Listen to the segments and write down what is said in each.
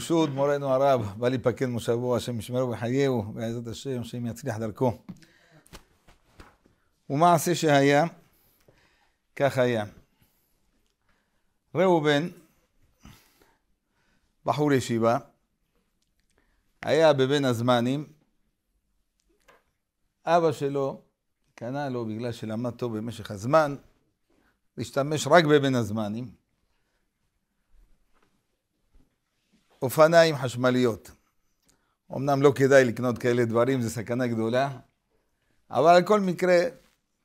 ברשות מורנו הרב, בא להיפקד מושבו, השם ישמרו וחייהו, בעזרת השם, השם יצליח דרכו. ומעשה שהיה, כך היה. ראובן, בחור ישיבה, היה בבין הזמנים, אבא שלו קנה לו, בגלל שלמד טוב במשך הזמן, להשתמש רק בבין הזמנים. אופניים חשמליות. אמנם לא כדאי לקנות כאלה דברים, זו סכנה גדולה, אבל על כל מקרה,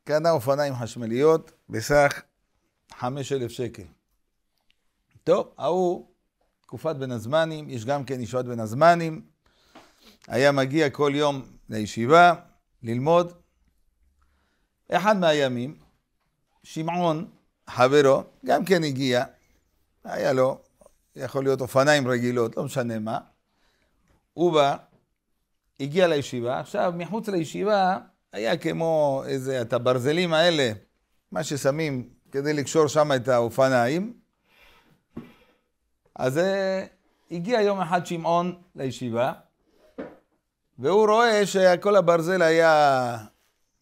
קנה אופניים חשמליות בסך 5,000 שקל. טוב, ההוא, תקופת בין הזמנים, יש גם כן ישועת בין הזמנים, היה מגיע כל יום לישיבה, ללמוד. אחד מהימים, שמעון, חברו, גם כן הגיע, היה לו יכול להיות אופניים רגילות, לא משנה מה. הוא בא, הגיע לישיבה, עכשיו מחוץ לישיבה היה כמו איזה, את הברזלים האלה, מה ששמים כדי לקשור שם את האופניים. אז אה, הגיע יום אחד שמעון לישיבה, והוא רואה שכל הברזל היה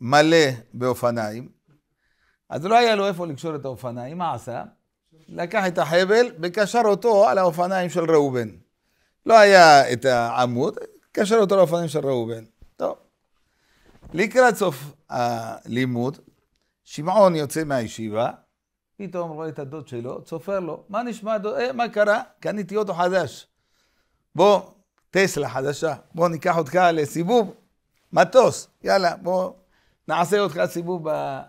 מלא באופניים, אז לא היה לו איפה לקשור את האופניים, מה עשה? לקח את החבל וקשר אותו על האופניים של ראובן. לא היה את העמוד, קשר אותו לאופניים של ראובן. טוב. לקראת סוף הלימוד, שמעון יוצא מהישיבה, פתאום רואה את הדוד שלו, צופר לו, מה נשמע, דוד? אה, מה קרה? קניתי אוטו חדש. בוא, טסלה חדשה, בוא ניקח אותך לסיבוב, מטוס, יאללה, בוא נעשה אותך סיבוב ב...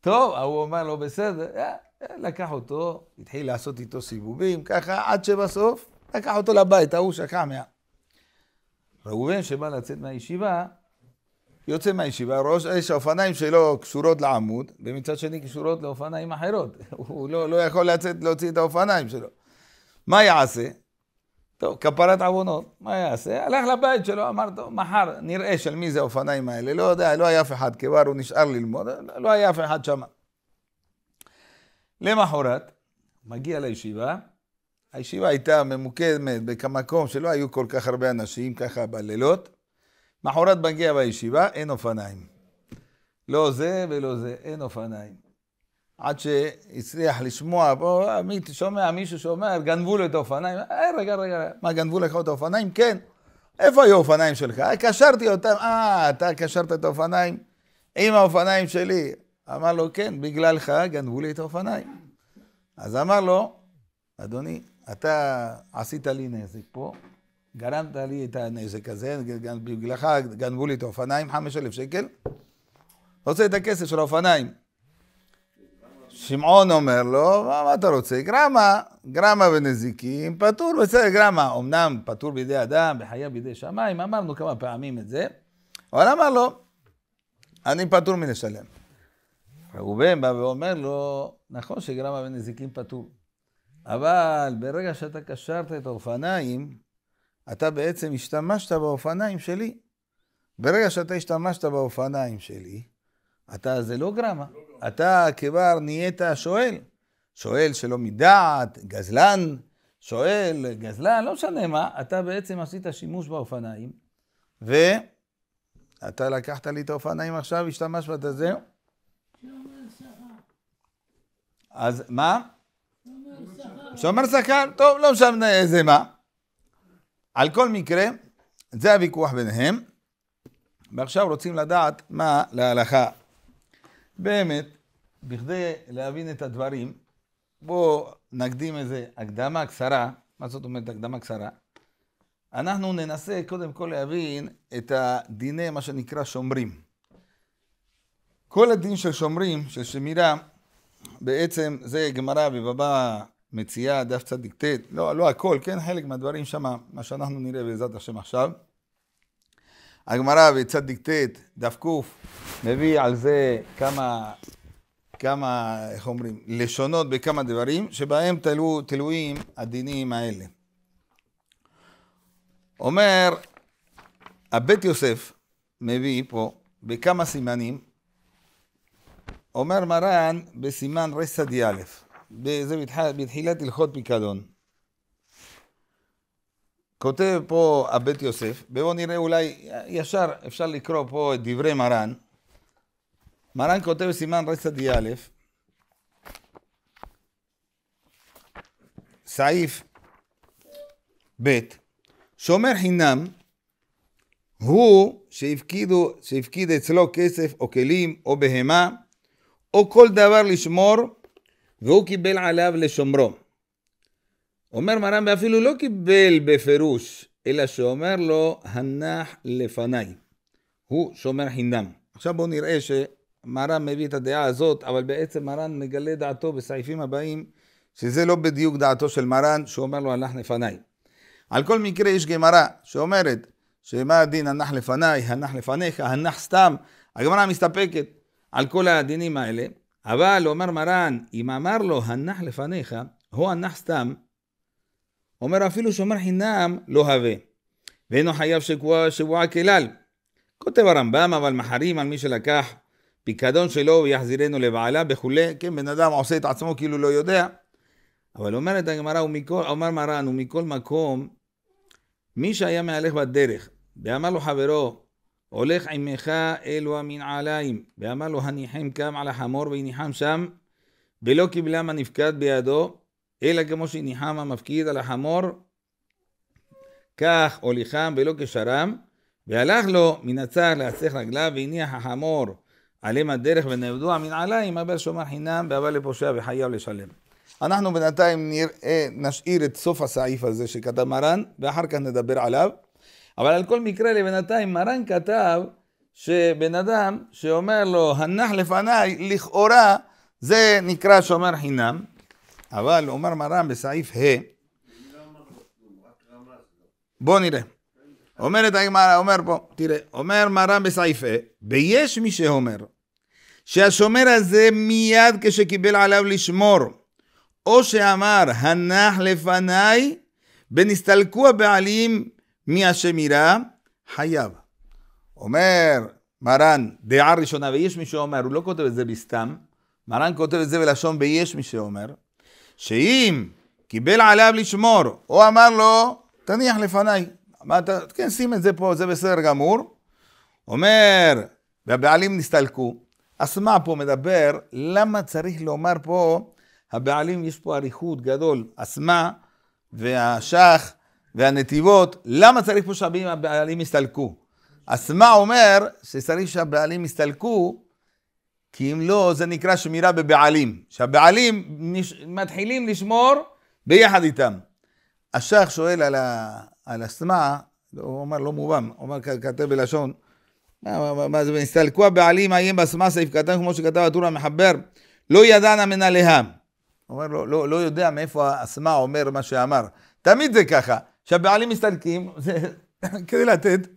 טוב, ההוא אומר לו, בסדר, יאללה, לקח אותו, התחיל לעשות איתו סיבובים, ככה, עד שבסוף לקח אותו לבית, ההוא שקע מה... ראובן שבא לצאת מהישיבה, יוצא מהישיבה, ראש, אש, האופניים שלו קשורות לעמוד, ומצד שני קשורות לאופניים אחרות. הוא לא, לא יכול לצאת, להוציא את האופניים שלו. מה יעשה? טוב, כפרת עוונות, מה יעשה? הלך לבית שלו, אמר, טוב, מחר נראה של מי זה האופניים האלה. לא יודע, לא היה אף אחד כבר, הוא נשאר ללמוד, לא, לא היה אף אחד שם. למחרת, מגיע לישיבה, הישיבה הייתה ממוקמת במקום שלא היו כל כך הרבה אנשים, ככה בלילות. מחרת מגיע בישיבה, אין אופניים. לא זה ולא זה, אין אופניים. עד שהצליח לשמוע פה, מי שומע, מישהו שומע, גנבו לו את האופניים. אה, רגע, רגע, מה, גנבו לך את האופניים? כן. איפה היו האופניים שלך? אה, קשרתי אותם, אה, אתה קשרת את האופניים עם האופניים שלי. אמר לו, כן, בגללך גנבו לי את האופניים. אז אמר לו, אדוני, אתה עשית לי נזק פה, גרמת לי את הנזק הזה, בגללך גנבו לי את האופניים, 5,000 שקל, רוצה את הכסף של האופניים. שמעון אומר לו, מה, מה אתה רוצה? גרמה, גרמה ונזיקים, פטור, בסדר, גרמה. אמנם פטור בידי אדם, בחייו בידי שמיים, אמרנו כמה פעמים את זה, אבל אמר לו, אני פטור מלשלם. ראובן בא ואומר לו, נכון שגרמה בנזיקין פטור, אבל ברגע שאתה קשרת את האופניים, אתה בעצם השתמשת באופניים שלי. ברגע שאתה השתמשת באופניים שלי, אתה זה לא גרמה. לא אתה כבר נהיית שואל. שואל שלא מדעת, גזלן, שואל, גזלן, לא משנה מה, אתה בעצם עשית שימוש באופניים, ואתה לקחת לי את האופניים עכשיו, השתמשת בזה, אז מה? שומר שכר, טוב, לא משנה איזה מה. על כל מקרה, זה הוויכוח ביניהם, ועכשיו רוצים לדעת מה להלכה. באמת, בכדי להבין את הדברים, בואו נקדים איזה הקדמה קצרה, מה זאת אומרת הקדמה קצרה? אנחנו ננסה קודם כל להבין את הדיני, מה שנקרא שומרים. כל הדין של שומרים, של שמירה, בעצם זה גמרא בבבא מציאה, דף צדיק ט', לא, לא הכל, כן, חלק מהדברים שם, מה שאנחנו נראה בעזרת השם עכשיו. הגמרא בצדיק ט', דף ק, מביא על זה כמה, כמה, איך אומרים, לשונות בכמה דברים, שבהם תלו, תלויים הדינים האלה. אומר, הבית יוסף מביא פה בכמה סימנים, אומר מרן בסימן רס"א, זה בתחילת הלכות פיקדון. כותב פה הבית יוסף, ובואו נראה אולי, ישר אפשר לקרוא פה את דברי מרן. מרן כותב בסימן רס"א, סעיף ב', שומר חינם הוא שהפקידו, שהפקיד אצלו כסף או כלים או בהמה או כל דבר לשמור, והוא קיבל עליו לשומרו. אומר מרן, ואפילו לא קיבל בפירוש, אלא שאומר לו, הנח לפניי. הוא שומר חינם. עכשיו בואו נראה שמרן מביא את הדעה הזאת, אבל בעצם מרן מגלה דעתו בסעיפים הבאים, שזה לא בדיוק דעתו של מרן, שאומר לו, הנח לפניי. על כל מקרה יש גמרא שאומרת, שמה הדין הנח לפניי, הנח לפניך, הנח סתם, הגמרא מסתפקת. על כל הדינים האלה. אבל אומר מרן, אם אמר לו הנח לפניך, הוא הנח סתם, אומר אפילו שומר חינם לא הווה, ואינו חייב שבועה, שבועה כלל. כותב הרמב"ם, אבל מחרים על מי שלקח פיקדון שלו ויחזירנו לבעלה וכולי, כן, בן אדם עושה את עצמו כאילו לא יודע. אבל אומרת הגמרא, אומר מרן, ומכל מקום, מי שהיה מהלך בדרך ואמר לו חברו, הולך עמך אלו המנעליים, ואמר לו הניחם קם על החמור והניחם שם, ולא קיבלם הנפקד בידו, אלא כמו שניחם המפקיד על החמור, כך הוליכם ולא כשרם, והלך לו מן הצער להצליח רגליו, והניח החמור עליהם הדרך, ונעבדו המנעליים, אבל שומר חינם, ואבל לפושע וחייב לשלם. אנחנו בינתיים נראה, נשאיר את סוף הסעיף הזה שכתב מרן, ואחר כך נדבר עליו. אבל על כל מקרה לבינתיים מרן כתב שבן אדם שאומר לו הנח לפניי, לכאורה זה נקרא שומר חינם, אבל אומר מרן בסעיף ה' בוא נראה. אומרת הגמרא, אומר פה, תראה, אומר מרן בסעיף ה', ויש מי שאומר שהשומר הזה מיד כשקיבל עליו לשמור, או שאמר הנח לפניי, בנסתלקו הבעלים מי השם יראה? חייב. אומר מרן, דעה ראשונה, ויש מי שאומר, הוא לא כותב את זה בסתם, מרן כותב את זה בלשון ויש מי שאומר, שאם קיבל עליו לשמור, או אמר לו, תניח לפניי. מה כן, שים את זה פה, זה בסדר גמור. אומר, והבעלים נסתלקו. הסמע פה מדבר, למה צריך לומר פה, הבעלים, יש פה אריכות גדול, הסמע והשח. והנתיבות, למה צריך פה שהבעלים יסתלקו? הסמע אומר שצריך שהבעלים יסתלקו, כי אם לא, זה נקרא שמירה בבעלים. שהבעלים נש... מתחילים לשמור ביחד איתם. השח שואל על, ה... על הסמע, הוא אומר, לא מובן, הוא אומר, כתב בלשון, מה, מה זה, ונסתלקו הבעלים האם בסמע סעיף קטן, כמו שכתב הטור המחבר, לא ידענה מנהליהם. הוא אומר לו, לא-, לא, לא יודע מאיפה הסמע אומר מה שאמר. תמיד זה ככה. שהבעלים מסתלקים, זה כדי לתת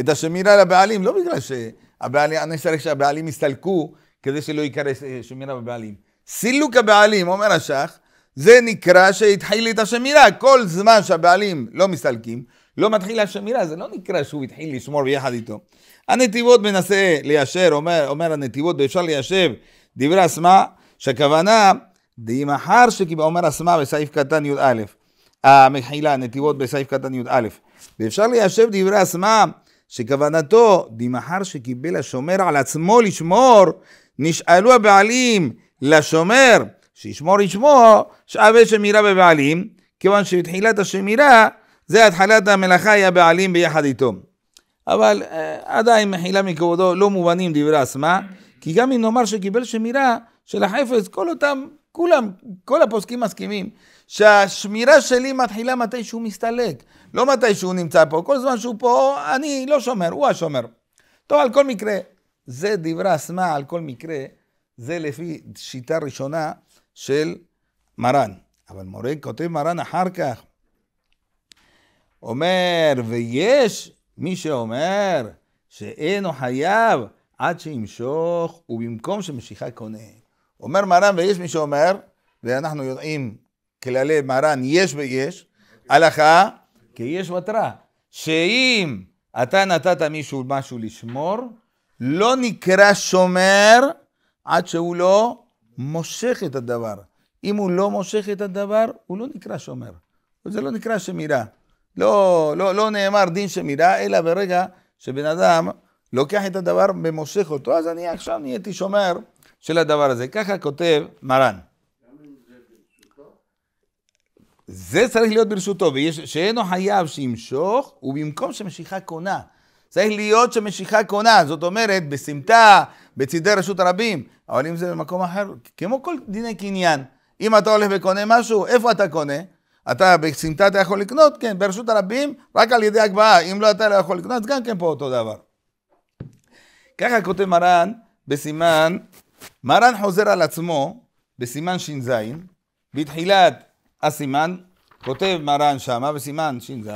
את השמירה לבעלים, לא בגלל שהבעלים, אני צריך שהבעלים יסתלקו כדי שלא ייקרא אה, שמירה בבעלים. סילוק הבעלים, אומר השח, זה נקרא שהתחיל את השמירה. כל זמן שהבעלים לא מסתלקים, לא מתחיל השמירה, זה לא נקרא שהוא התחיל לשמור ביחד איתו. הנתיבות מנסה ליישר, אומר, אומר הנתיבות, ואפשר ליישב דברי הסמה, שהכוונה, דאם אחר שקיבל, אומר הסמה בסעיף קטן י"א. המחילה, נתיבות בסעיף קטן י"א. ואפשר ליישב דברי הסמאה שכוונתו דמחר שקיבל השומר על עצמו לשמור, נשאלו הבעלים לשומר שישמור ישמו, שמו, שמירה בבעלים, כיוון שבתחילת השמירה זה התחלת המלאכה היא הבעלים ביחד איתו. אבל אה, עדיין מחילה מכבודו לא מובנים דברי הסמאה, כי גם אם נאמר שקיבל שמירה של החפץ, כל אותם, כולם, כל הפוסקים מסכימים שהשמירה שלי מתחילה מתי שהוא מסתלק, לא מתי שהוא נמצא פה. כל זמן שהוא פה, אני לא שומר, הוא השומר. טוב, על כל מקרה, זה דברי אסמע על כל מקרה, זה לפי שיטה ראשונה של מרן. אבל מורה כותב מרן אחר כך, אומר, ויש מי שאומר שאין שאינו חייב עד שימשוך, ובמקום שמשיכה קונה. אומר מרן, ויש מי שאומר, ואנחנו יודעים כללי מרן יש ויש, הלכה כי יש ותרה, שאם אתה נתת מישהו משהו לשמור, לא נקרא שומר עד שהוא לא מושך את הדבר. אם הוא לא מושך את הדבר, הוא לא נקרא שומר. זה לא נקרא שמירה. לא, לא, לא נאמר דין שמירה, אלא ברגע שבן אדם לוקח את הדבר ומושך אותו, אז אני עכשיו נהייתי שומר של הדבר הזה. ככה כותב מרן. זה צריך להיות ברשותו, ושאינו חייב שימשוך, ובמקום שמשיכה קונה. צריך להיות שמשיכה קונה, זאת אומרת, בסמטה, בצידי רשות הרבים, אבל אם זה במקום אחר, כמו כל דיני קניין. אם אתה הולך וקונה משהו, איפה אתה קונה? אתה בסמטה אתה יכול לקנות, כן, ברשות הרבים, רק על ידי הגבהה. אם לא אתה לא יכול לקנות, גם כן פה אותו דבר. ככה כותב מרן בסימן, מרן חוזר על עצמו בסימן ש"ז, בתחילת הסימן, כותב מרן שמה בסימן ש"ז,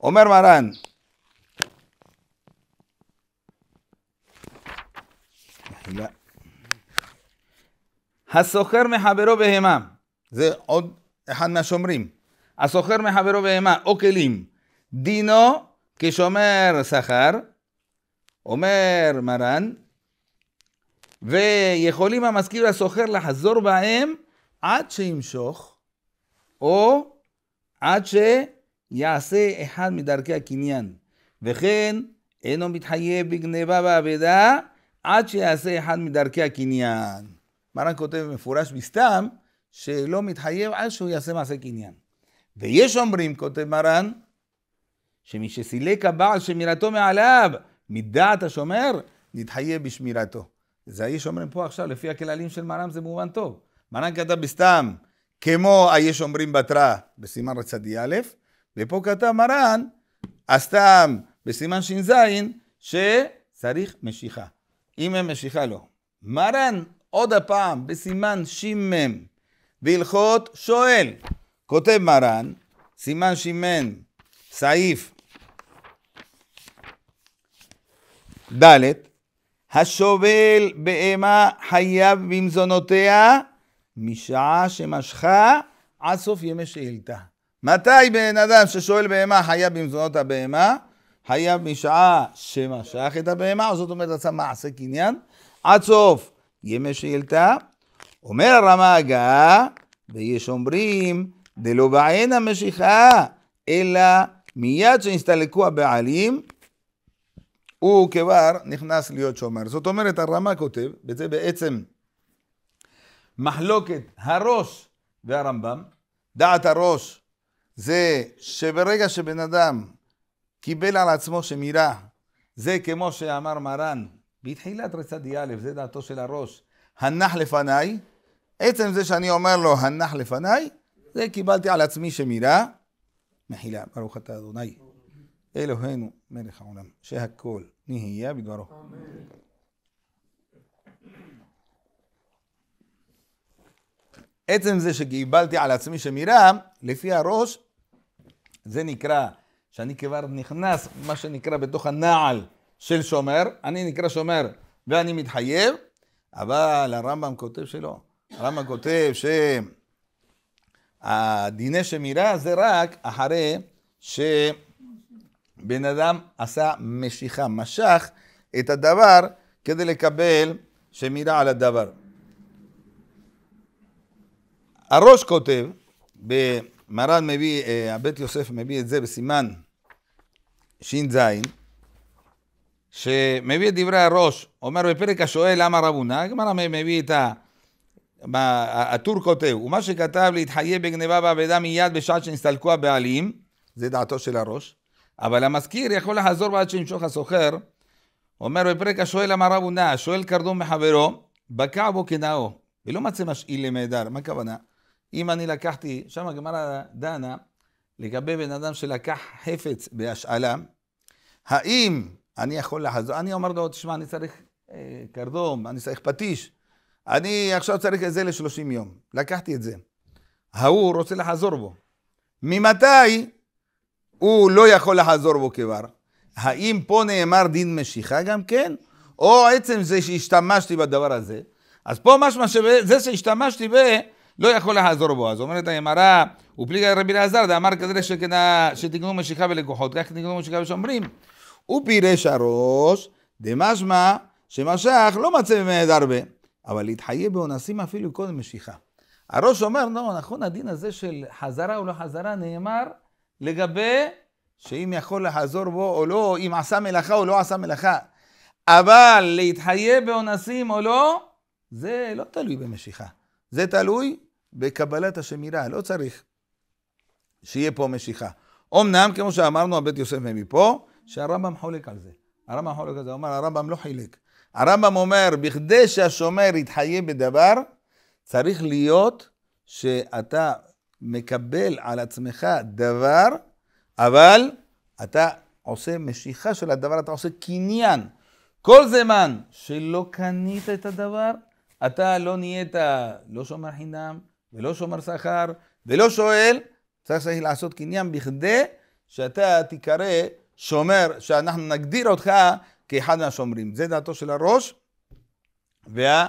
אומר מרן, הסוחר מחברו בהמה, זה עוד אחד מהשומרים, הסוחר מחברו בהמה או כלים, דינו כשומר שכר, אומר מרן, ויכולים המזכיר והסוחר לחזור בהם עד שימשוך, או עד שיעשה אחד מדרכי הקניין. וכן, אינו מתחייב בגניבה ואבדה עד שיעשה אחד מדרכי הקניין. מרן כותב מפורש מסתם, שלא מתחייב עד שהוא יעשה מעשה קניין. ויש אומרים, כותב מרן, שמי שסילק הבעל שמירתו מעליו, מדעת השומר, נתחייב בשמירתו. זה האיש אומרים פה עכשיו, לפי הכללים של מרן זה מובן טוב. מרן כתב בסתם, כמו האיש אומרים בתרא, בסימן רצדי א', ופה כתב מרן, הסתם, בסימן ש"ז, שצריך משיכה. אם אין משיכה, לא. מרן, עוד הפעם, בסימן ש"מ, בהלכות שואל, כותב מרן, סימן ש"מ, סעיף ד', השובל בהמה חייב במזונותיה משעה שמשכה עד סוף ימי שאילתה. מתי בן אדם ששואל בהמה חייב במזונות הבהמה? חייב משעה שמשך את הבהמה, או זאת אומרת עשה מעשה קניין, עד סוף ימי שאילתה. אומר הרמה הגאה, ויש אומרים, דלא בעין המשיכה, אלא מיד שנסתלקו הבעלים, הוא כבר נכנס להיות שומר. זאת אומרת, הרמ"א כותב, וזה בעצם מחלוקת הראש והרמב"ם. דעת הראש זה שברגע שבן אדם קיבל על עצמו שמירה, זה כמו שאמר מרן בתחילת רצ"ד א', זה דעתו של הראש, הנח לפניי, עצם זה שאני אומר לו הנח לפניי, זה קיבלתי על עצמי שמירה, מחילה, ברוך אתה אדוני. אלוהינו מלך העולם, שהכל נהיה בדברו. עצם זה שקיבלתי על עצמי שמירה, לפי הראש, זה נקרא שאני כבר נכנס, מה שנקרא, בתוך הנעל של שומר, אני נקרא שומר ואני מתחייב, אבל הרמב"ם כותב שלא. הרמב"ם כותב שהדיני שמירה זה רק אחרי ש... בן אדם עשה משיכה, משך את הדבר כדי לקבל שמירה על הדבר. הראש כותב, במרן מביא, אה, הבית יוסף מביא את זה בסימן ש"ז, שמביא את דברי הראש, אומר בפרק השואל למה רב רבונה, הגמרא מביא את ה... הטור כותב, ומה שכתב להתחייב בגניבה ואבדה מיד בשעת שנסתלקו הבעלים, זה דעתו של הראש, אבל המזכיר יכול לחזור בעד שימשוך הסוחר. אומר בפרק השואל אמר רב הונא, השואל קרדום מחברו, בקע בו כנאו, ולא מצא משאיל למידר, מה הכוונה? אם אני לקחתי, שם הגמרא דנה לגבי בן אדם שלקח חפץ בהשאלה, האם אני יכול לחזור? אני אומר לו, תשמע, אני צריך אה, קרדום, אני צריך פטיש, אני עכשיו צריך את זה ל-30 יום, לקחתי את זה. ההוא רוצה לחזור בו. ממתי? הוא לא יכול לחזור בו כבר. האם פה נאמר דין משיכה גם כן? או עצם זה שהשתמשתי בדבר הזה. אז פה משמע שזה שהשתמשתי ב... לא יכול לעזור בו. אז אומרת הימרה, ופליגה רבי אלעזר, דאמר כזה שכנה, שתקנו משיכה ולקוחות, כך תקנו משיכה ושומרים. ופירש הראש, דמשמע שמשך לא מצא ממנה דרבה, אבל התחייב באונסים אפילו קודם משיכה. הראש אומר, לא, נכון, הדין הזה של חזרה או לא חזרה נאמר לגבי שאם יכול לחזור בו או לא, אם עשה מלאכה או לא עשה מלאכה. אבל להתחייב באונסים או לא, זה לא תלוי במשיכה. זה תלוי בקבלת השמירה, לא צריך שיהיה פה משיכה. אמנם, כמו שאמרנו, הבית יוסף מפה, שהרמב"ם חולק על זה. הרמב"ם חולק על זה, אומר, הרמב"ם לא חילק. הרמב"ם אומר, בכדי שהשומר יתחייב בדבר, צריך להיות שאתה מקבל על עצמך דבר, אבל אתה עושה משיכה של הדבר, אתה עושה קניין. כל זמן שלא קנית את הדבר, אתה לא נהיית לא שומר חינם ולא שומר שכר ולא שואל, צריך לעשות קניין בכדי שאתה תיקרא שומר, שאנחנו נגדיר אותך כאחד מהשומרים. זה דעתו של הראש, וה...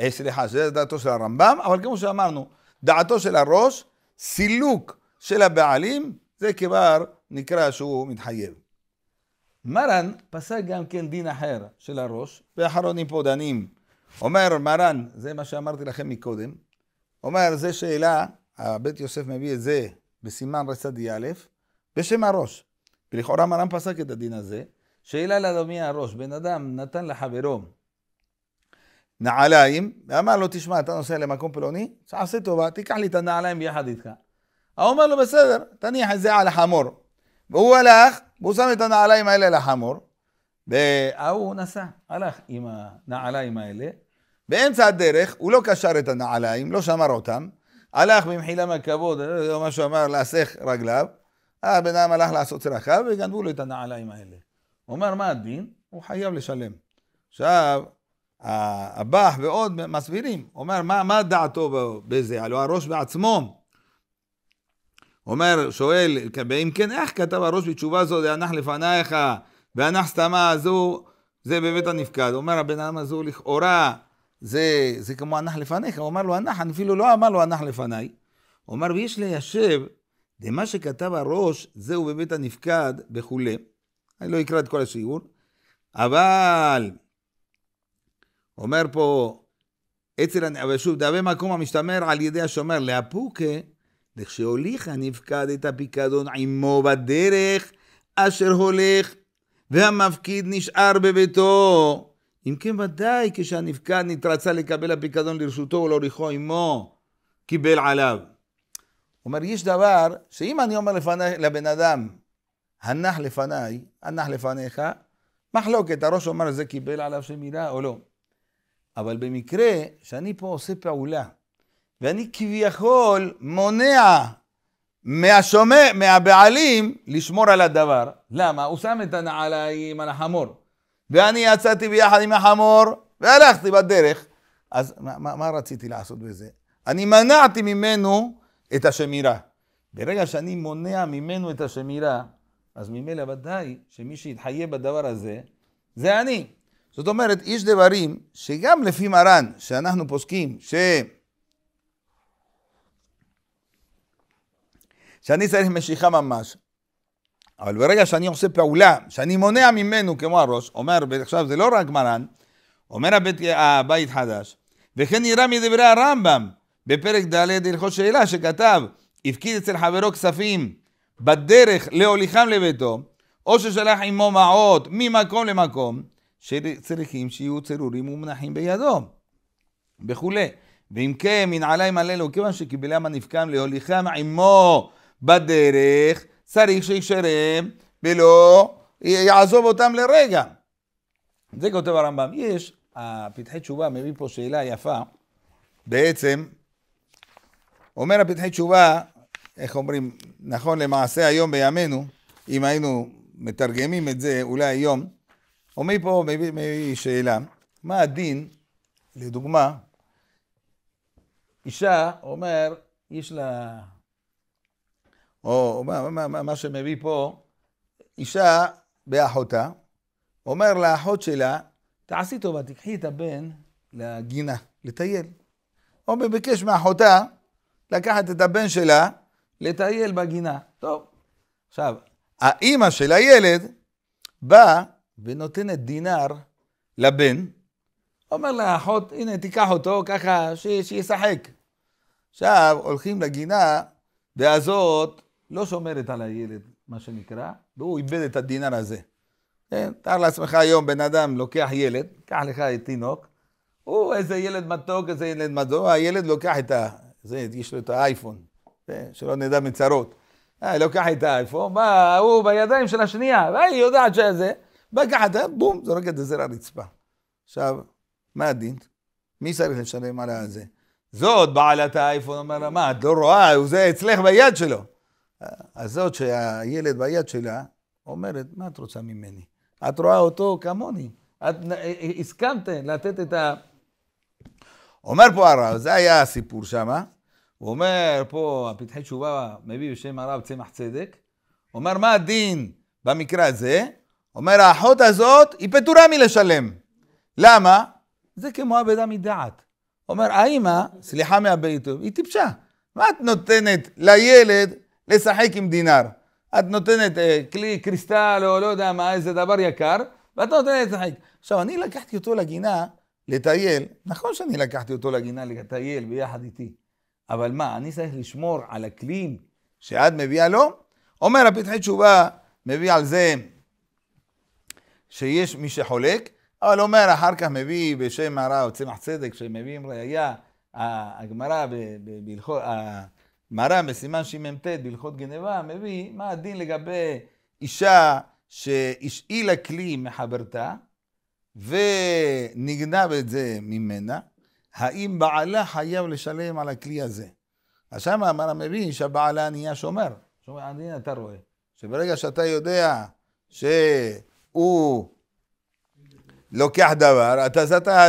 אה, סליחה, זה דעתו של הרמב"ם, אבל כמו שאמרנו, דעתו של הראש סילוק של הבעלים, זה כבר נקרא שהוא מתחייב. מרן פסק גם כן דין אחר של הראש, ואחרונים פה דנים. אומר מרן, זה מה שאמרתי לכם מקודם, אומר, זה שאלה, הבית יוסף מביא את זה בסימן א', בשם הראש. ולכאורה מרן פסק את הדין הזה, שאלה לאדומי הראש, בן אדם נתן לחברו נעליים, ואמר לו, תשמע, אתה נוסע למקום פלוני, עשה טובה, תיקח לי את הנעליים ביחד איתך. הוא אומר לו, בסדר, תניח את זה על החמור. והוא הלך, והוא שם את הנעליים האלה לחמור, וההוא נסע, הלך עם הנעליים האלה. באמצע הדרך, הוא לא קשר את הנעליים, לא שמר אותם, הלך במחילה מהכבוד, או אה, מה שהוא אמר, להסך רגליו. הבן אה, אדם הלך לעשות צרכיו וגנבו לו את הנעליים האלה. הוא אומר, מה הדין? הוא חייב לשלם. עכשיו, הבח ועוד מסבירים, אומר מה, מה דעתו בזה, הלוא הראש בעצמו. אומר, שואל, אם כן, איך כתב הראש בתשובה זו, דענך לפנייך, וענך סתמה הזו, זה בבית הנפקד. אומר הבן אדם הזו, לכאורה, זה, זה כמו הנח לפניך, הוא אמר לו הנח, אפילו לא אמר לו הנח לפניי. אומר, ויש ליישב, למה שכתב הראש, זהו בבית הנפקד וכולי. אני לא אקרא את כל השיעור, אבל אומר פה, אצל, אבל שוב, דבי מקום המשתמר על ידי השומר, לאפוקה, לכשהוליך נפקד את הפיקדון עמו בדרך אשר הולך, והמפקיד נשאר בביתו. אם כן ודאי כשהנפקד נתרצה לקבל הפיקדון לרשותו ולהוליכו עמו, קיבל עליו. אומר, יש דבר שאם אני אומר לפני, לבן אדם, הנח לפניי, הנח לפניך, מחלוקת, הראש אומר, זה קיבל עליו שמילה או לא. אבל במקרה שאני פה עושה פעולה, ואני כביכול מונע מהשומע, מהבעלים לשמור על הדבר. למה? הוא שם את הנעליים על החמור. ואני יצאתי ביחד עם החמור והלכתי בדרך. אז מה, מה, מה רציתי לעשות בזה? אני מנעתי ממנו את השמירה. ברגע שאני מונע ממנו את השמירה, אז ממילא ודאי שמי שיתחייב בדבר הזה, זה אני. זאת אומרת, יש דברים שגם לפי מרן, שאנחנו פוסקים, ש... שאני צריך משיכה ממש, אבל ברגע שאני עושה פעולה, שאני מונע ממנו כמו הראש, אומר, עכשיו זה לא רק מרן, אומר הבית, הבית חדש, וכן נראה מדברי הרמב"ם בפרק ד' הלכות שאלה שכתב, הפקיד אצל חברו כספים בדרך להוליכם לביתו, או ששלח עמו מעות ממקום למקום, שצריכים שיהיו צרורים ומנחים בידו, וכולי. ואם כן, מנעליים על אלו, כיוון שקיבלם הנפקם להוליכם עמו בדרך, צריך שישרם ולא יעזוב אותם לרגע. זה כותב הרמב"ם. יש, הפתחי תשובה מביא פה שאלה יפה, בעצם, אומר הפתחי תשובה, איך אומרים, נכון למעשה היום בימינו, אם היינו מתרגמים את זה אולי היום, ומפה מביא שאלה, מה הדין, לדוגמה, אישה אומר, יש לה... או מה, מה, מה, מה שמביא פה, אישה באחותה, אומר לאחות שלה, תעשי טובה, תקחי את הבן לגינה, לטייל. או מבקש מאחותה לקחת את הבן שלה לטייל בגינה. טוב. עכשיו, האימא של הילד באה ונותנת דינר לבן, אומר לאחות, הנה תיקח אותו ככה ש... שישחק. עכשיו הולכים לגינה, והזאת לא שומרת על הילד, מה שנקרא, והוא איבד את הדינר הזה. כן, תאר לעצמך היום בן אדם לוקח ילד, קח לך את תינוק, הוא איזה ילד מתוק, איזה ילד מתוק, הילד לוקח את ה... זה, יש לו את האייפון, כן, שלא נדע מצרות. אה, לוקח את האייפון, בא, הוא בידיים של השנייה, והיא יודעת שזה. בגעתה, בום, זורק את הזר הרצפה. עכשיו, מה הדין? מי צריך לשלם על זה? זאת בעלת האייפון, אומר לה, מה, את לא רואה, זה אצלך ביד שלו. אז זאת שהילד ביד שלה, אומרת, מה את רוצה ממני? את רואה אותו כמוני. את הסכמת לתת את ה... אומר פה הרב, זה היה הסיפור שם, אה? הוא אומר פה, הפתחי תשובה מביא בשם הרב צמח צדק, אומר, מה הדין במקרה הזה? אומר, האחות הזאת, היא פטורה מלשלם. למה? זה כמו אבדה מדעת. אומר, האמא, סליחה מהבית, היא טיפשה. מה את נותנת לילד לשחק עם דינאר? את נותנת אה, כלי קריסטל או לא יודע מה, איזה דבר יקר, ואת נותנת לשחק. עכשיו, אני לקחתי אותו לגינה לטייל. נכון שאני לקחתי אותו לגינה לטייל ביחד איתי, אבל מה, אני צריך לשמור על הכלים שאת מביאה לו? אומר הפתחי תשובה, מביא על זה שיש מי שחולק, אבל אומר, אחר כך מביא בשם הרע או צמח צדק, שמביאים ראייה, הגמרא בהלכות, המרא בסימן שמ"ט בהלכות גנבה, מביא מה הדין לגבי אישה שהשאילה כלי מחברתה ונגנב את זה ממנה, האם בעלה חייב לשלם על הכלי הזה? אז שם המרא מבין שהבעלה נהיה שומר. שומר, הנה אתה רואה, שברגע שאתה יודע ש... הוא לוקח דבר, אתה, אז אתה,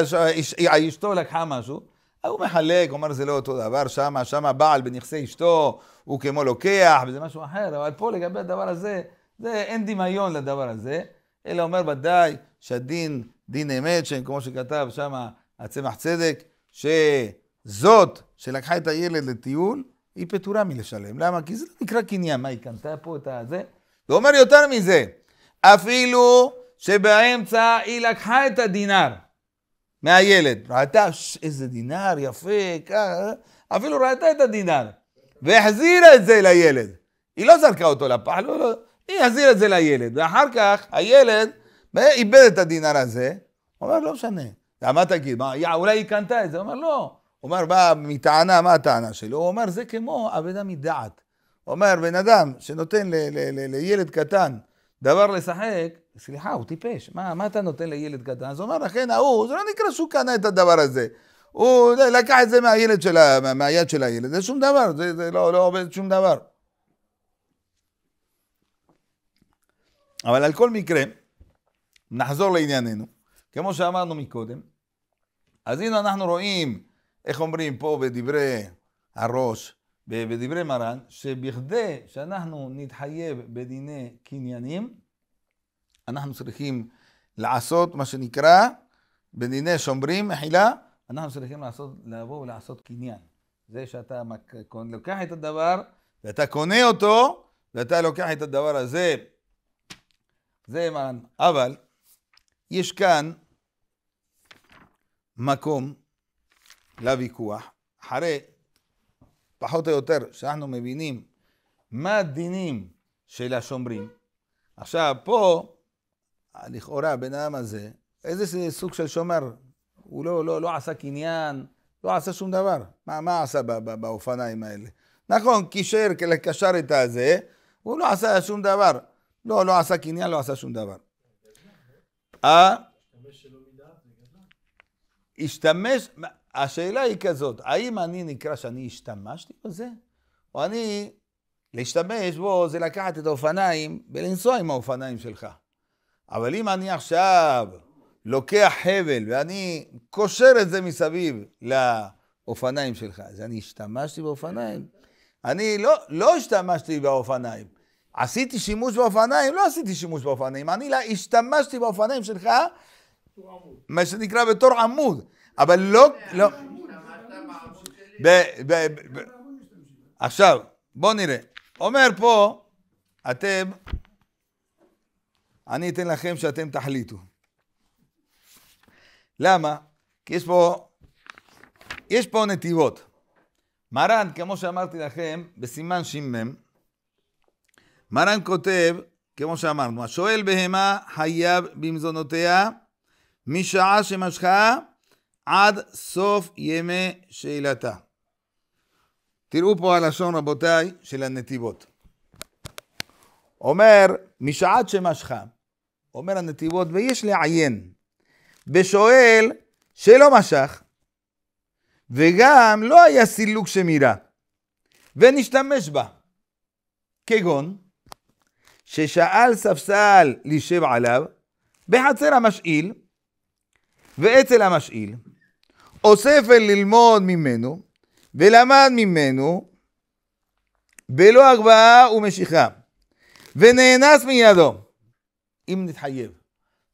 אשתו לקחה משהו, הוא מחלק, אומר זה לא אותו דבר, שמה, שמה בעל בנכסי אשתו, הוא כמו לוקח, וזה משהו אחר, אבל פה לגבי הדבר הזה, זה אין דמיון לדבר הזה, אלא אומר ודאי שהדין, דין אמת, שכמו שכתב שם הצמח צדק, שזאת שלקחה את הילד לטיול, היא פטורה מלשלם. למה? כי זה לא נקרא קניין. מה, היא קנתה פה את הזה? ואומר יותר מזה, אפילו שבאמצע היא לקחה את הדינר מהילד. ראתה, ש, איזה דינר, יפה, ככה, אפילו ראתה את הדינר, והחזירה את זה לילד. היא לא זרקה אותו לפח, לא, לא, היא החזירה את זה לילד, ואחר כך הילד איבד את הדינר הזה, הוא אומר, לא משנה. מה תגיד, מה, יא, אולי היא קנתה את זה? הוא אומר, לא. הוא אומר, מה, מטענה, מה הטענה שלו? הוא אומר, זה כמו אבדה מדעת. הוא אומר, בן אדם שנותן לילד קטן דבר לשחק, סליחה, הוא טיפש. מה, מה אתה נותן לילד קטן? אז הוא אומר, לכן ההוא, זה לא נקרא שהוא קנה את הדבר הזה. הוא לקח את זה מהילד של ה... מה, מהיד של הילד, זה שום דבר, זה, זה לא, לא עובד שום דבר. אבל על כל מקרה, נחזור לענייננו. כמו שאמרנו מקודם, אז הנה אנחנו רואים, איך אומרים פה בדברי הראש, בדברי מרן, שבכדי שאנחנו נתחייב בדיני קניינים, אנחנו צריכים לעשות מה שנקרא, בדיני שומרים, מחילה, אנחנו צריכים לעשות, לבוא ולעשות קניין. זה שאתה לוקח את הדבר, ואתה קונה אותו, ואתה לוקח את הדבר הזה, זה מרן. אבל, יש כאן מקום לוויכוח. אחרי פחות או יותר, שאנחנו מבינים מה הדינים של השומרים. עכשיו, פה, לכאורה, הבן אדם הזה, איזה סוג של שומר? הוא לא, לא, לא עשה קניין, לא עשה שום דבר. מה, מה עשה בא, בא, באופניים האלה? נכון, קישר, קשר את הזה, הוא לא עשה שום דבר. לא, לא עשה קניין, לא עשה שום דבר. אה? השתמש השאלה היא כזאת, האם אני נקרא שאני השתמשתי בזה? או אני, להשתמש בו זה לקחת את האופניים ולנסוע עם האופניים שלך. אבל אם אני עכשיו לוקח חבל ואני קושר את זה מסביב לאופניים שלך, אז אני השתמשתי באופניים? אני לא, לא השתמשתי באופניים. עשיתי שימוש באופניים? לא עשיתי שימוש באופניים. אני לא השתמשתי באופניים שלך, מה שנקרא בתור עמוד. אבל לא, לא... עכשיו, בואו נראה. אומר פה, אתם, אני אתן לכם שאתם תחליטו. למה? כי יש פה, יש פה נתיבות. מרן, כמו שאמרתי לכם, בסימן שמ, מרן כותב, כמו שאמרנו, השואל בהמה חייב במזונותיה משעה שמשכה עד סוף ימי שאלתה. תראו פה הלשון, רבותיי, של הנתיבות. אומר, משעת שמשכה, אומר הנתיבות, ויש לעיין, בשואל שלא משך, וגם לא היה סילוק שמירה, ונשתמש בה, כגון, ששאל ספסל לשב עליו, בחצר המשאיל, ואצל המשאיל, אוסף אל ללמוד ממנו, ולמד ממנו, בלא הגבהה ומשיכה, ונאנס מידו, אם נתחייב.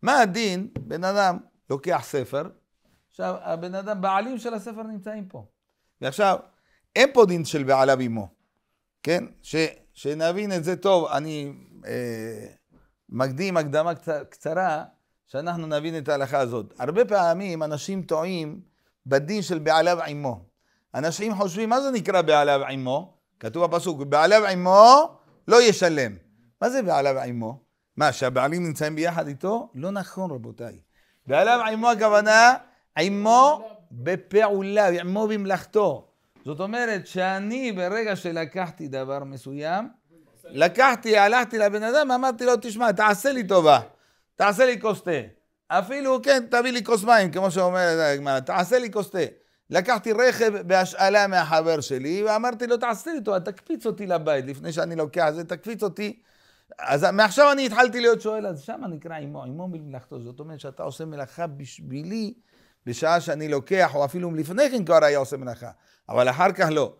מה הדין? בן אדם לוקח ספר, עכשיו הבן אדם, בעלים של הספר נמצאים פה. ועכשיו, אין פה דין של בעליו עמו, כן? ש, שנבין את זה טוב, אני אה, מקדים הקדמה קצרה, שאנחנו נבין את ההלכה הזאת. הרבה פעמים אנשים טועים בדין של בעליו עמו. אנשים חושבים, מה זה נקרא בעליו עמו? כתוב בפסוק, בעליו עמו לא ישלם. מה זה בעליו עמו? מה, שהבעלים נמצאים ביחד איתו? לא נכון, רבותיי. בעליו עמו הכוונה, עמו בפעולה, עמו במלאכתו. זאת אומרת שאני, ברגע שלקחתי דבר מסוים, לקחתי, הלכתי לבן אדם, אמרתי לו, תשמע, תעשה לי טובה, תעשה לי כוס תה. אפילו, כן, תביא לי כוס מים, כמו שאומר הגמרא, תעשה לי כוס תה. לקחתי רכב בהשאלה מהחבר שלי, ואמרתי לו, תעשה לי אותו, תקפיץ אותי לבית לפני שאני לוקח את זה, תקפיץ אותי. אז מעכשיו אני התחלתי להיות שואל, אז שם נקרא אמו, אמו מלאכתו. זאת אומרת שאתה עושה מלאכה בשבילי, בשעה שאני לוקח, או אפילו לפני כן כבר היה עושה מלאכה, אבל אחר כך לא.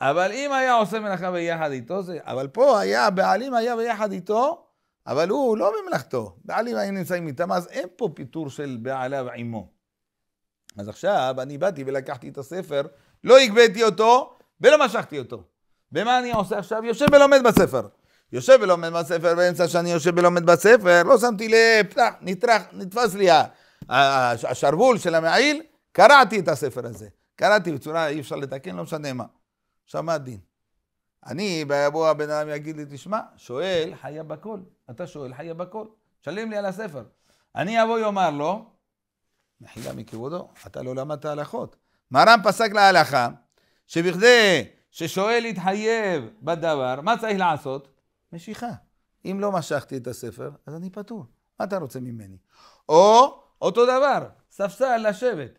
אבל אם היה עושה מלאכה ביחד איתו, זה... אבל פה היה, הבעלים היה ביחד איתו, אבל הוא לא ממלכתו, בעלים היו נמצאים איתם, אז אין פה פיטור של בעליו עמו. אז עכשיו אני באתי ולקחתי את הספר, לא הגבהתי אותו ולא משכתי אותו. ומה אני עושה עכשיו? יושב ולומד בספר. יושב ולומד בספר, באמצע שאני יושב ולומד בספר, לא שמתי לב, נטרח, נתפס לי השרוול של המעיל, קראתי את הספר הזה. קראתי בצורה, אי אפשר לתקן, לא משנה מה. עכשיו מה הדין? אני, ויבוא הבן אדם יגיד לי, תשמע, שואל, חיה בכל. אתה שואל, חיה בכל, שלם לי על הספר. אני אבוא יאמר לו, מחילה מכבודו, אתה לא למדת הלכות. מר"ם פסק להלכה, שבכדי ששואל יתחייב בדבר, מה צריך לעשות? משיכה. אם לא משכתי את הספר, אז אני פטור. מה אתה רוצה ממני? או, אותו דבר, ספסל לשבת.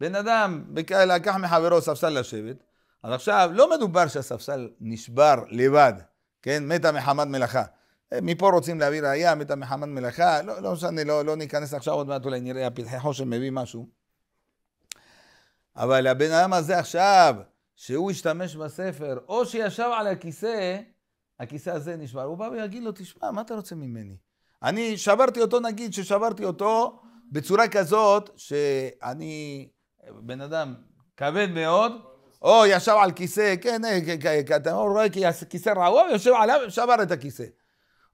בן אדם לקח מחברו ספסל לשבת, אז עכשיו, לא מדובר שהספסל נשבר לבד, כן? מתה מחמת מלאכה. מפה רוצים להביא ראייה, מתה מחמת מלאכה, לא, לא משנה, לא, לא ניכנס עכשיו, עוד מעט אולי נראה, הפתחי חושן מביא משהו. אבל הבן אדם הזה עכשיו, שהוא השתמש בספר, או שישב על הכיסא, הכיסא הזה נשבר. הוא בא ויגיד לו, תשמע, מה אתה רוצה ממני? אני שברתי אותו, נגיד ששברתי אותו בצורה כזאת, שאני בן אדם כבד מאוד, או ישב על כיסא, כן, אה, אתה רואה כיסא רעוע, יושב עליו, שבר את הכיסא.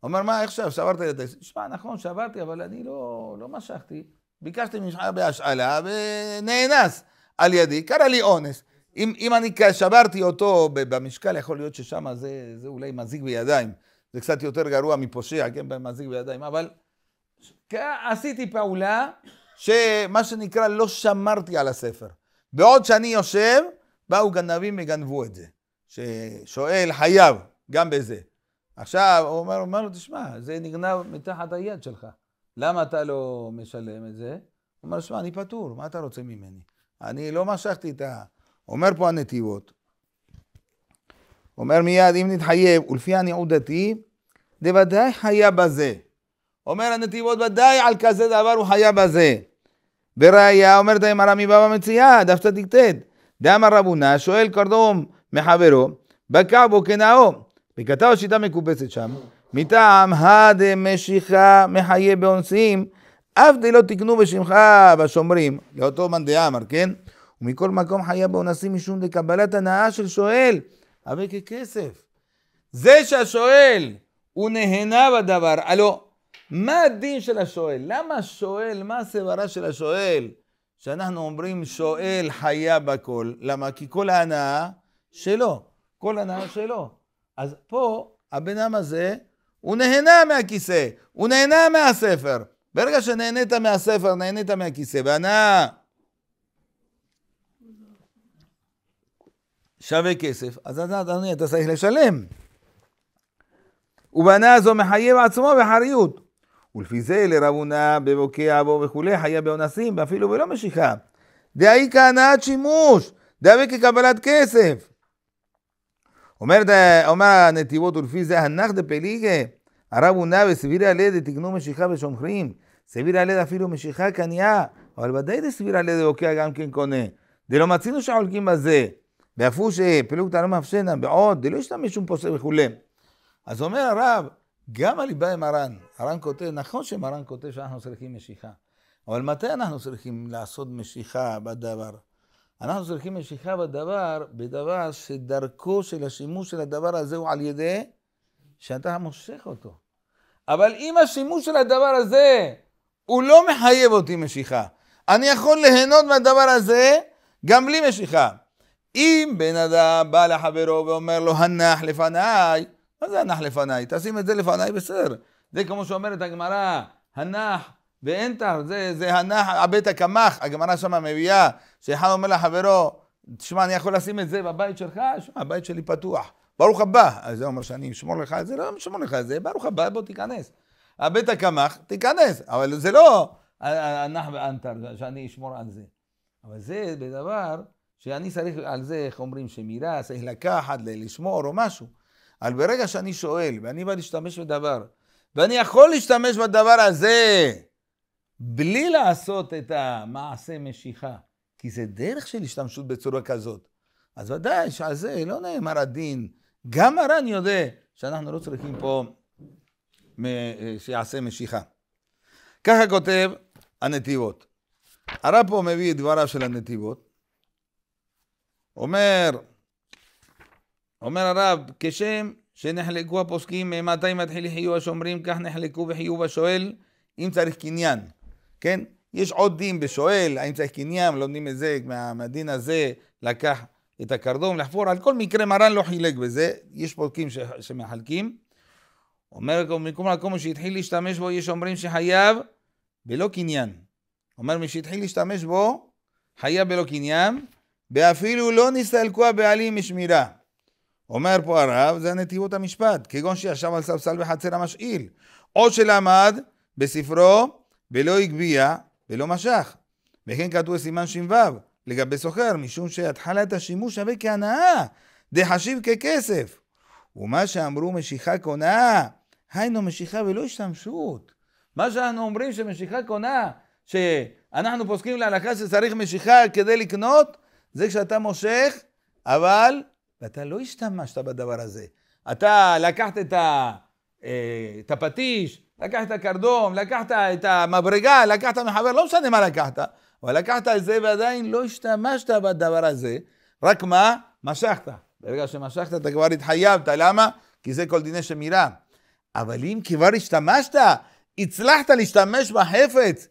אומר, מה, איך עכשיו, שברת לי את הטקסט? שמע, נכון, שברתי, אבל אני לא, לא משכתי. ביקשתי ממך בהשאלה ונאנס על ידי, קרה לי אונס. אם, אם אני שברתי אותו במשקל, יכול להיות ששם זה, זה אולי מזיק בידיים. זה קצת יותר גרוע מפושע, כן, מזיק בידיים, אבל עשיתי פעולה שמה שנקרא, לא שמרתי על הספר. בעוד שאני יושב, באו גנבים וגנבו את זה. ששואל חייב גם בזה. עכשיו, הוא אומר, אומר לו, תשמע, זה נגנב מתחת היד שלך. למה אתה לא משלם את זה? הוא אומר, שמע, אני פטור, מה אתה רוצה ממני? אני לא משכתי את ה... אומר פה הנתיבות, אומר מיד, אם נתחייב, ולפי הניעוד דתי, זה ודאי חיה בזה. אומר הנתיבות, ודאי על כזה דבר הוא חיה בזה. בראייה, אומרת הגמרא מבבא מציאה, דף צ"ט. דאמר רבונה, שואל קרדום מחברו, בקע בו כנאום. בגתר השיטה מקובצת שם, מטעם הדה משיכה מחיה באונסים, אף דלא תקנו בשמך בשומרים, לאותו מאן דאמר, כן? ומכל מקום חיה באונסים משום דקבלת הנאה של שואל, הרי ככסף. זה שהשואל הוא נהנה בדבר, הלו, מה הדין של השואל? למה שואל, מה הסברה של השואל? שאנחנו אומרים שואל חיה בכל, למה? כי כל ההנאה שלו, כל הנאה שלו. אז פה הבן אדם הזה, הוא נהנה מהכיסא, הוא נהנה מהספר. ברגע שנהנית מהספר, נהנית מהכיסא, והנאה שווה כסף, אז אדוני, אתה צריך לשלם. ובנה הזו מחייב עצמו בחריות. ולפי זה לרב הונאה בבוקע בו וכולי, חיה באונסים, ואפילו בלא משיכה. דאי כהנאת שימוש, דאי כקבלת כסף. אומרת, אומר הנתיבות, ולפי זה הנח דפליגה, הרב הוא נע וסבירי על ידי תקנו משיכה ושומחים סבירי על ידי אפילו משיכה קנייה, אבל ודאי דסבירי על ידי אוקיע גם כן קונה. דלא מצינו שהעולקים בזה, ואף הוא שפילוגתא לא מאפשנה, בעוד, דלא ישתמש שום פוסק וכולי. אז אומר הרב, גם הליבה עם הר"ן, הר"ן כותב, נכון שמר"ן כותב שאנחנו צריכים משיכה, אבל מתי אנחנו צריכים לעשות משיכה בדבר? אנחנו צריכים משיכה בדבר, בדבר שדרכו של השימוש של הדבר הזה הוא על ידי שאתה מושך אותו. אבל אם השימוש של הדבר הזה הוא לא מחייב אותי משיכה, אני יכול ליהנות מהדבר הזה גם בלי משיכה. אם בן אדם בא לחברו ואומר לו, הנח לפניי, מה זה הנח לפניי? תשים את זה לפניי, בסדר. זה כמו שאומרת הגמרא, הנח ואין טעם, זה, זה הנח, הבית הקמח, הגמרא שם מביאה, שאחד אומר לחברו, תשמע, אני יכול לשים את זה בבית שלך? שמה, הבית שלי פתוח. ברוך הבא. אז זה אומר שאני אשמור לך את זה? לא אשמור לך את זה, ברוך הבא, בוא תיכנס. הבית הקמח, תיכנס. אבל זה לא הנח ואנתר, שאני אשמור על זה. אבל זה בדבר שאני צריך על זה, איך אומרים, שמירה, צריך לקחת, לשמור או משהו. אבל ברגע שאני שואל, ואני בא להשתמש בדבר, ואני יכול להשתמש בדבר הזה, בלי לעשות את המעשה משיכה, כי זה דרך של השתמשות בצורה כזאת. אז ודאי שעל זה לא נאמר הדין. גם הר"ן יודע שאנחנו לא צריכים פה אה, שיעשה משיכה. ככה כותב הנתיבות. הרב פה מביא את דבריו של הנתיבות. אומר, אומר הרב, כשם שנחלקו הפוסקים ממתי מתחיל חיוב השומרים, כך נחלקו בחיוב השואל, אם צריך קניין. כן? יש עוד דין בשואל, האם צריך קניין, לומדים את זה, מהדין הזה לקח את הקרדום לחפור, על כל מקרה מרן לא חילק בזה, יש פודקים ש, שמחלקים. אומר מקום מקום שהתחיל להשתמש בו, יש אומרים שחייב בלא קניין. אומר מי שהתחיל להשתמש בו, חייב בלא קניין, ואפילו לא נסתלקו הבעלים משמירה. אומר פה הרב, זה נתיבות המשפט, כגון שישב על ספסל בחצר המשאיל, או שלמד בספרו ולא הגביה ולא משך. וכן כתוב בסימן ש"ו לגבי סוחר, משום שהתחלת השימוש שווה כהנאה, דחשיב ככסף. ומה שאמרו משיכה כהונאה, היינו משיכה ולא השתמשות. מה שאנחנו אומרים שמשיכה קונה, שאנחנו פוסקים להלכה שצריך משיכה כדי לקנות, זה כשאתה מושך, אבל ואתה לא השתמשת בדבר הזה. אתה לקחת את, ה, אה, את הפטיש, לקחת קרדום, לקחת את המברגה, לקחת מחבר, לא משנה מה לקחת, אבל לקחת את זה ועדיין לא השתמשת בדבר הזה, רק מה? משכת. ברגע שמשכת אתה כבר התחייבת, למה? כי זה כל דיני שמירה. אבל אם כבר השתמשת, הצלחת להשתמש בחפץ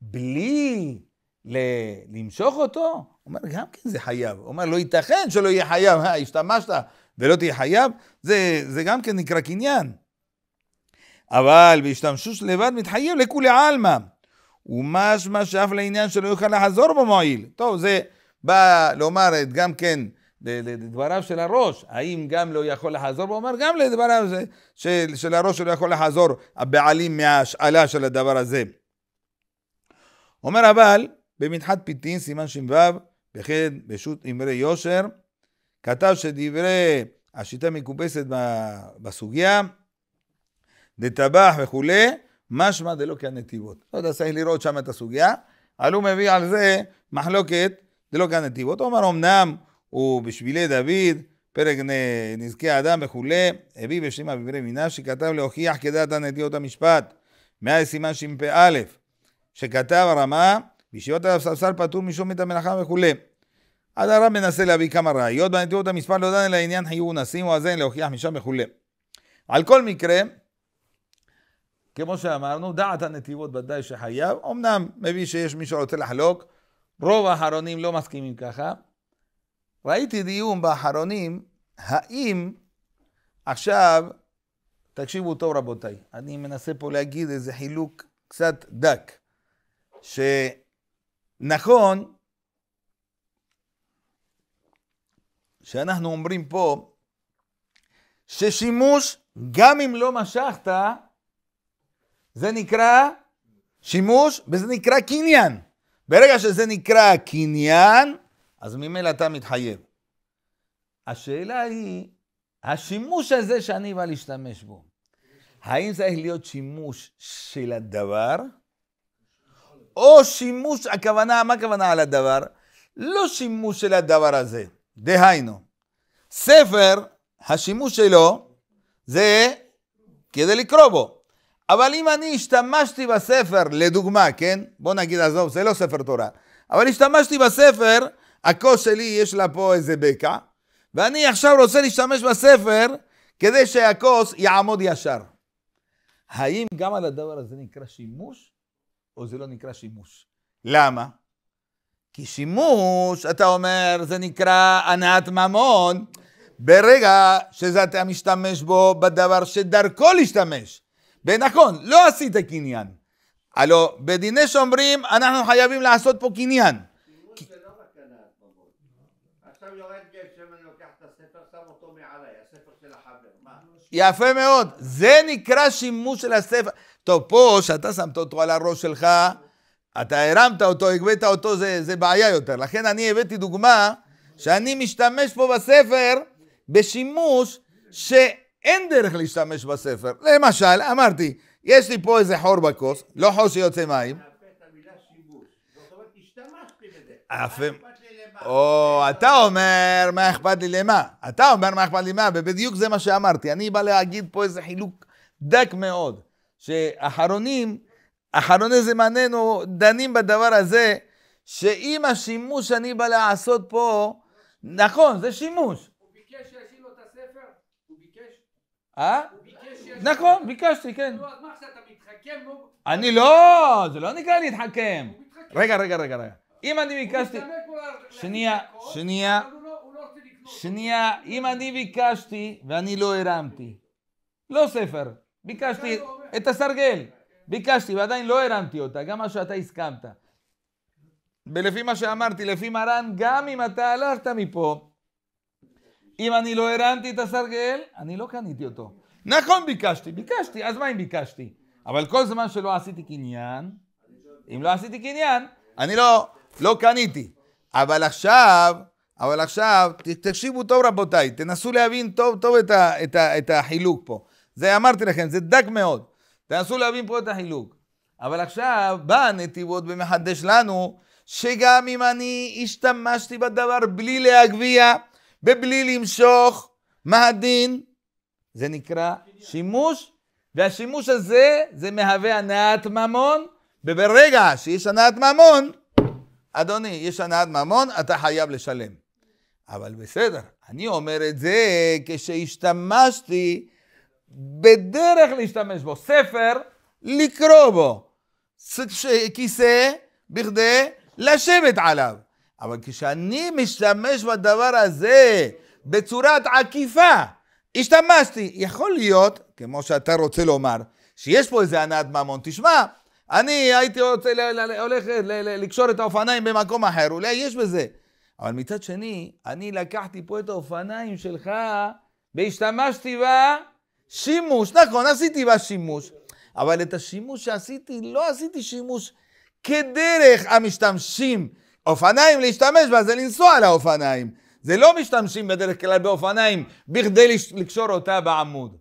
בלי ל- למשוך אותו, הוא אומר, גם כן זה חייב. הוא אומר, לא ייתכן שלא יהיה חייב, אה, השתמשת ולא תהיה חייב, זה, זה גם כן נקרא קניין. אבל בהשתמשוש לבד מתחייב לכולי עלמא. ומשמע שאף לעניין שלא יוכל לחזור במועיל. טוב, זה בא לומר את גם כן לדבריו של הראש, האם גם לא יכול לחזור? הוא אומר גם לדבריו של, של הראש שלא יכול לחזור הבעלים מההשאלה של הדבר הזה. אומר אבל, במנחת פיתין, סימן ש"ו, בחד בשו"ת אמרי יושר, כתב שדברי השיטה מקופסת בסוגיה, דטבח וכולי, משמע דלא כהנתיבות. לא יודע, צריך לראות שם את הסוגיה. אבל הוא מביא על זה מחלוקת דלא כהנתיבות. הוא אומר, אמנם הוא בשבילי דוד, פרק נזקי האדם וכולי, הביא בשמע בבני מינה, שכתב להוכיח כדעת הנטיות המשפט, מאה סימן שפא, שכתב הרמה, בישיבות עליו ספסל פטור משום את המלאכה וכולי. אז הרב מנסה להביא כמה ראיות, בנטיות המשפט לא דן אלא עניין חיוב נסים או אזן להוכיח משם וכולי. על כל מקרה, כמו שאמרנו, דעת הנתיבות ודאי שחייב, אמנם מביא שיש מי שרוצה לחלוק, רוב האחרונים לא מסכימים ככה. ראיתי דיון באחרונים, האם עכשיו, תקשיבו טוב רבותיי, אני מנסה פה להגיד איזה חילוק קצת דק, שנכון שאנחנו אומרים פה ששימוש, גם אם לא משכת, זה נקרא שימוש וזה נקרא קניין. ברגע שזה נקרא קניין, אז ממילא אתה מתחייב. השאלה היא, השימוש הזה שאני בא להשתמש בו, האם זה צריך להיות שימוש של הדבר, או שימוש, הכוונה, מה הכוונה על הדבר? לא שימוש של הדבר הזה. דהיינו, ספר, השימוש שלו זה כדי לקרוא בו. אבל אם אני השתמשתי בספר, לדוגמה, כן? בוא נגיד, עזוב, זה לא ספר תורה. אבל השתמשתי בספר, הכוס שלי יש לה פה איזה בקע, ואני עכשיו רוצה להשתמש בספר כדי שהכוס יעמוד ישר. האם גם על הדבר הזה נקרא שימוש, או זה לא נקרא שימוש? למה? כי שימוש, אתה אומר, זה נקרא הנעת ממון, ברגע שאתה משתמש בו בדבר שדרכו להשתמש. ונכון, לא עשית קניין. הלו, בדיני שומרים אנחנו חייבים לעשות פה קניין. לא יפה מאוד, זה נקרא שימוש של הספר. טוב, פה שאתה שמת אותו על הראש שלך, אתה הרמת אותו, הגבית אותו, זה, זה בעיה יותר. לכן אני הבאתי דוגמה שאני משתמש פה בספר בשימוש ש... אין דרך להשתמש בספר. למשל, אמרתי, יש לי פה איזה חור בכוס, לא חור שיוצא מים. או, אתה אומר מה אכפת לי למה. אתה אומר מה אכפת לי למה? ובדיוק זה מה שאמרתי. אני בא להגיד פה איזה חילוק דק מאוד, שאחרונים, אחרוני זמננו דנים בדבר הזה, שאם השימוש שאני בא לעשות פה, נכון, זה שימוש, אה? נכון, ביקשתי, כן. לא, אני לא, זה לא נקרא להתחכם. רגע, רגע, רגע, רגע. אם אני ביקשתי... שנייה, לא- שנייה. לא שנייה, אם אני ביקשתי ואני לא הרמתי, לא ספר, ביקשתי את הסרגל, ביקשתי ועדיין לא הרמתי אותה, גם מה שאתה הסכמת. ולפי מה שאמרתי, לפי מרן, גם אם אתה הלכת מפה, אם אני לא הרמתי את הסרגל, אני לא קניתי אותו. נכון, ביקשתי, ביקשתי, אז מה אם ביקשתי? אבל כל זמן שלא עשיתי קניין, אם לא עשיתי קניין, אני לא, לא קניתי. אבל עכשיו, אבל עכשיו, תקשיבו טוב רבותיי, תנסו להבין טוב טוב את, ה, את, ה, את החילוק פה. זה אמרתי לכם, זה דק מאוד. תנסו להבין פה את החילוק. אבל עכשיו בא הנתיבות ומחדש לנו שגם אם אני השתמשתי בדבר בלי להגביה, בבלי למשוך, מה הדין? זה נקרא שימוש, והשימוש הזה, זה מהווה הנעת ממון, וברגע שיש הנעת ממון, אדוני, יש הנעת ממון, אתה חייב לשלם. אבל בסדר, אני אומר את זה כשהשתמשתי בדרך להשתמש בו, ספר, לקרוא בו, כיסא, בכדי לשבת עליו. אבל כשאני משתמש בדבר הזה בצורת עקיפה, השתמשתי. יכול להיות, כמו שאתה רוצה לומר, שיש פה איזה הנעת ממון. תשמע, אני הייתי רוצה, הולך לקשור את האופניים במקום אחר, אולי יש בזה. אבל מצד שני, אני לקחתי פה את האופניים שלך והשתמשתי בה שימוש. נכון, עשיתי בה שימוש. אבל את השימוש שעשיתי, לא עשיתי שימוש כדרך המשתמשים אופניים, להשתמש בה זה לנסוע על האופניים. זה לא משתמשים בדרך כלל באופניים בכדי לקשור אותה בעמוד.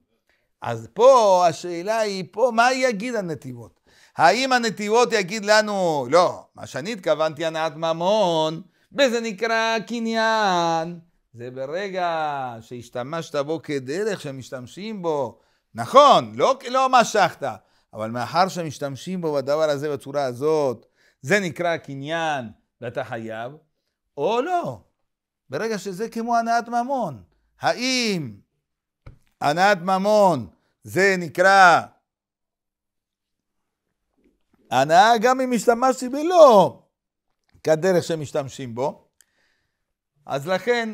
אז פה השאלה היא פה, מה יגיד הנתיבות? האם הנתיבות יגיד לנו, לא, מה שאני התכוונתי הנעת ממון, וזה נקרא קניין. זה ברגע שהשתמשת בו כדרך שמשתמשים בו. נכון, לא, לא משכת, אבל מאחר שמשתמשים בו בדבר הזה בצורה הזאת, זה נקרא קניין. ואתה חייב, או לא. ברגע שזה כמו הנעת ממון. האם הנעת ממון זה נקרא הנאה גם אם השתמשתי בלא כדרך שמשתמשים בו. אז לכן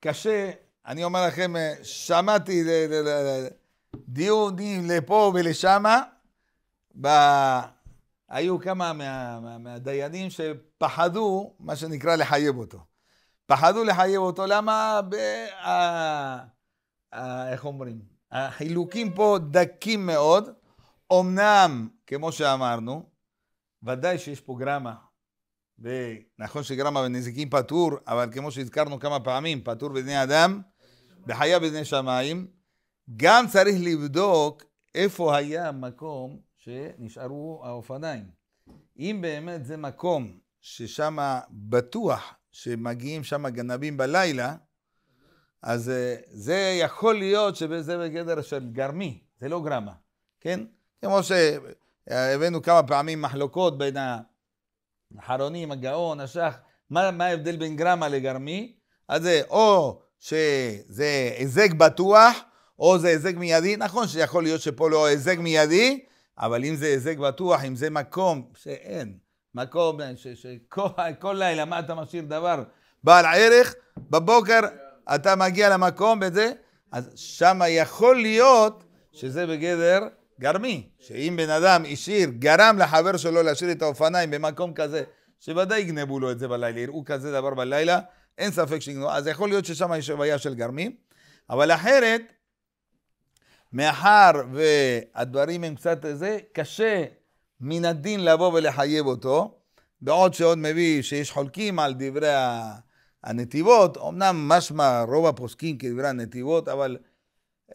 קשה, אני אומר לכם, שמעתי דיונים לפה ולשמה היו כמה מה, מה, מהדיינים שפחדו, מה שנקרא, לחייב אותו. פחדו לחייב אותו, למה? ב, אה, אה, איך אומרים? החילוקים פה דקים מאוד. אמנם, כמו שאמרנו, ודאי שיש פה גרמה. נכון שגרמה בנזיקין פטור, אבל כמו שהזכרנו כמה פעמים, פטור בבני אדם, בחיה בבני שמיים. גם צריך לבדוק איפה היה המקום שנשארו האופניים. אם באמת זה מקום ששם בטוח שמגיעים שם גנבים בלילה, אז אה, זה יכול להיות שזה בגדר של גרמי, זה לא גרמה, כן? כמו שהבאנו כמה פעמים מחלוקות בין החרונים, הגאון, השח, מה, מה ההבדל בין גרמה לגרמי? אז זה או שזה היזק בטוח, או זה היזק מיידי. נכון שיכול להיות שפה לא היזק מיידי, אבל אם זה הישג בטוח, אם זה מקום שאין, מקום שכל לילה, מה אתה משאיר דבר בעל ערך, בבוקר אתה מגיע למקום וזה, אז שם יכול להיות שזה בגדר גרמי, שאם בן אדם השאיר, גרם לחבר שלו להשאיר את האופניים במקום כזה, שוודאי יגנבו לו את זה בלילה, יראו כזה דבר בלילה, אין ספק שיגנבו, אז יכול להיות ששם יש בעיה של גרמים, אבל אחרת, מאחר והדברים הם קצת זה, קשה מן הדין לבוא ולחייב אותו, בעוד שעוד מביא שיש חולקים על דברי הנתיבות, אמנם משמע רוב הפוסקים כדברי הנתיבות, אבל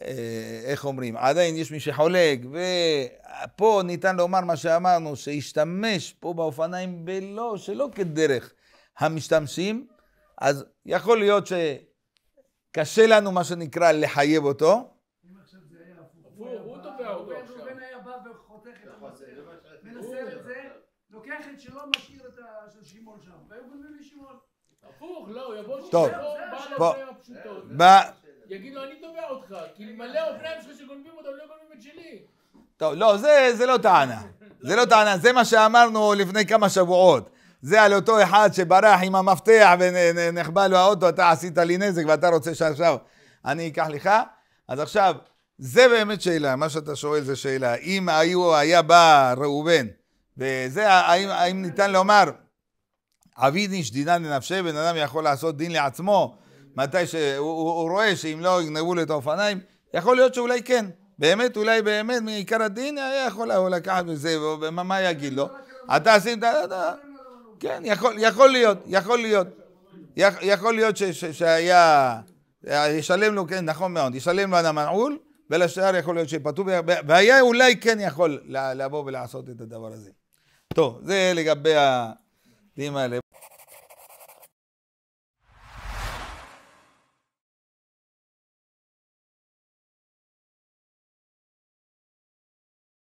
אה, איך אומרים, עדיין יש מי שחולק, ופה ניתן לומר מה שאמרנו, שהשתמש פה באופניים בלא, שלא כדרך המשתמשים, אז יכול להיות שקשה לנו מה שנקרא לחייב אותו, ככת שלא משאיר את שמעון שם, והיו גונבים לשמעון. הפוך, לא, הוא יבוא שמעון, בעל לדבר הפשוטות. יגיד לו, אני תובע אותך, כי מלא אופניים שלך שגונבים אותם, לא גונבים את שלי. טוב, לא, זה, זה לא טענה. זה לא טענה, זה מה שאמרנו לפני כמה שבועות. זה על אותו אחד שברח עם המפתח ונחבא לו האוטו, אתה עשית לי נזק ואתה רוצה שעכשיו אני אקח לך? אז עכשיו, זה באמת שאלה, מה שאתה שואל זה שאלה. אם היו, היה בא ראובן וזה, האם, האם ניתן לומר, עביד איש דינן לנפשי, בן אדם יכול לעשות דין לעצמו, מתי שהוא הוא, הוא רואה שאם לא יגנבו לו את האופניים, יכול להיות שאולי כן. באמת, אולי באמת, מעיקר הדין היה אה, יכול לקחת מזה, ומה מה יגיד לו? אתה עשית, כן, יכול, יכול להיות, יכול להיות. יכול להיות ש, ש, שהיה, אה, ישלם לו, כן, נכון מאוד, ישלם לו על המנעול, ולשאר יכול להיות שיפטרו, והיה אולי כן יכול לבוא ולעשות את הדבר הזה. טוב, זה לגבי הדברים האלה.